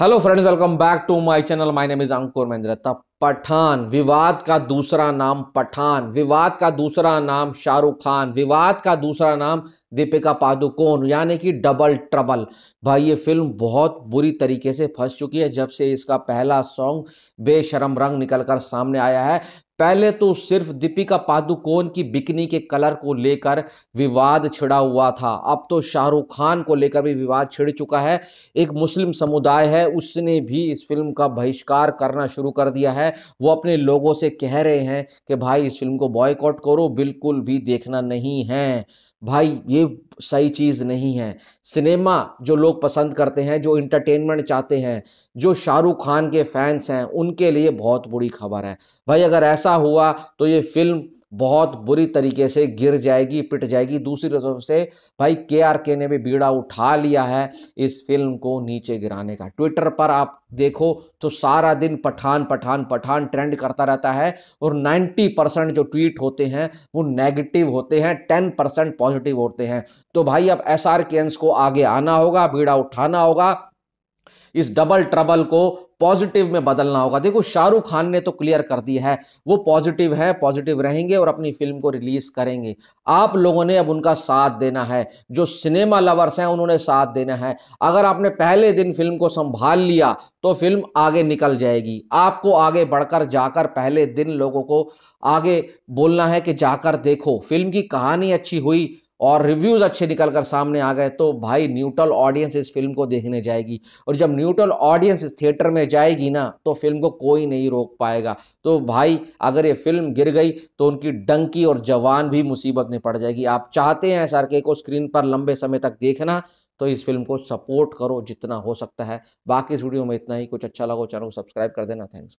Hello friends, welcome back to my channel. My name is Ankur Mendratap. Pathan विवाद का दूसरा नाम पठान विवाद का दूसरा नाम शाहरुख खान विवाद का दूसरा नाम दीपिका पादुकोण यानी कि डबल ट्रबल भाई ये फिल्म बहुत बुरी तरीके से फंस चुकी है जब से इसका पहला सॉन्ग बेशरम रंग निकलकर सामने आया है पहले तो सिर्फ दीपिका पादुकोण की बिकनी के कलर को लेकर विवाद छिड़ा हुआ था अब तो शाहरुख खान को लेकर भी विवाद छिड़ चुका है एक मुस्लिम समुदाय है उसने भी इस फिल्म का बहिष्कार करना शुरू कर दिया है है वो अपने लोगों से कह रहे हैं कि भाई इस फिल्म को बॉयकॉट करो बिल्कुल भी देखना नहीं है भाई ये सही चीज़ नहीं है सिनेमा जो लोग पसंद करते हैं जो इंटरटेनमेंट चाहते हैं जो शाहरुख खान के फैंस हैं उनके लिए बहुत बुरी खबर है भाई अगर ऐसा हुआ तो ये फिल्म बहुत बुरी तरीके से गिर जाएगी पिट जाएगी दूसरी तरफ से भाई के आर के ने भी बीड़ा उठा लिया है इस फिल्म को नीचे गिराने का ट्विटर पर आप देखो तो सारा दिन पठान पठान पठान ट्रेंड करता रहता है और 90 परसेंट जो ट्वीट होते हैं वो नेगेटिव होते हैं 10 परसेंट पॉजिटिव होते हैं तो भाई अब एस आर को आगे आना होगा बीड़ा उठाना होगा इस डबल ट्रबल को पॉजिटिव में बदलना होगा देखो शाहरुख खान ने तो क्लियर कर दिया है वो पॉजिटिव है पॉजिटिव रहेंगे और अपनी फिल्म को रिलीज करेंगे आप लोगों ने अब उनका साथ देना है जो सिनेमा लवर्स हैं उन्होंने साथ देना है अगर आपने पहले दिन फिल्म को संभाल लिया तो फिल्म आगे निकल जाएगी आपको आगे बढ़कर जाकर पहले दिन लोगों को आगे बोलना है कि जाकर देखो फिल्म की कहानी अच्छी हुई और रिव्यूज़ अच्छे निकल कर सामने आ गए तो भाई न्यूट्रल ऑडियंस इस फिल्म को देखने जाएगी और जब न्यूट्रल ऑडियंस इस थिएटर में जाएगी ना तो फिल्म को कोई नहीं रोक पाएगा तो भाई अगर ये फिल्म गिर गई तो उनकी डंकी और जवान भी मुसीबत में पड़ जाएगी आप चाहते हैं एस को स्क्रीन पर लंबे समय तक देखना तो इस फिल्म को सपोर्ट करो जितना हो सकता है बाकी इस वीडियो में इतना ही कुछ अच्छा लगा चैनल को सब्सक्राइब कर देना थैंक्स